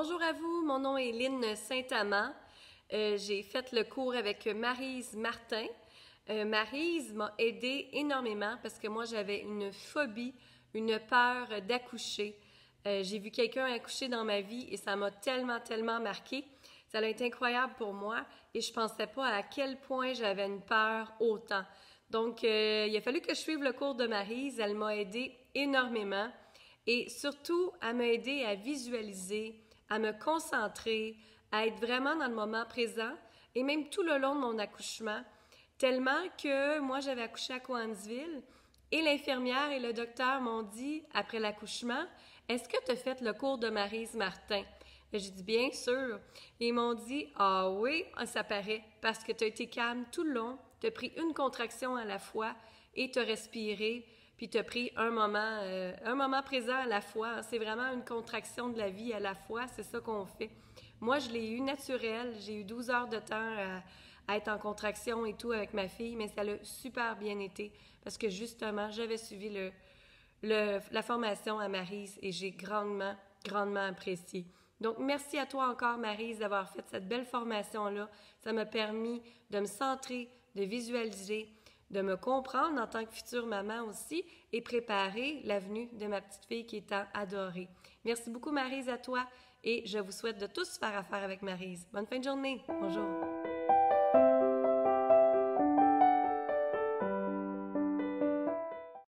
Bonjour à vous, mon nom est Lynne Saint-Amand. Euh, j'ai fait le cours avec Marise Martin. Euh, Marise m'a aidée énormément parce que moi, j'avais une phobie, une peur d'accoucher. Euh, j'ai vu quelqu'un accoucher dans ma vie et ça m'a tellement, tellement marqué. Ça a été incroyable pour moi et je ne pensais pas à quel point j'avais une peur autant. Donc, il a fallu que je suive le cours de Marise. Elle m'a aidée énormément et surtout, à m'a à visualiser à me concentrer, à être vraiment dans le moment présent et même tout le long de mon accouchement, tellement que moi j'avais accouché à Coansville et l'infirmière et le docteur m'ont dit après l'accouchement, est-ce que tu as fait le cours de Marise Martin? j'ai dit, bien sûr. ils m'ont dit, ah oui, ah, ça paraît, parce que tu as été calme tout le long, tu as pris une contraction à la fois et tu as respiré, puis tu as pris un moment, euh, un moment présent à la fois. Hein, c'est vraiment une contraction de la vie à la fois, c'est ça qu'on fait. Moi, je l'ai eu naturel, j'ai eu 12 heures de temps à, être en contraction et tout avec ma fille, mais ça l'a super bien été parce que justement, j'avais suivi la formation à Marise et j'ai grandement, grandement apprécié. Donc, merci à toi encore, Marise, d'avoir fait cette belle formation-là. Ça m'a permis de me centrer, de visualiser, de me comprendre en tant que future maman aussi et préparer l'avenue de ma petite fille qui est tant adorée. Merci beaucoup, Marise, à toi et je vous souhaite de tous faire affaire avec Marise. Bonne fin de journée. Bonjour.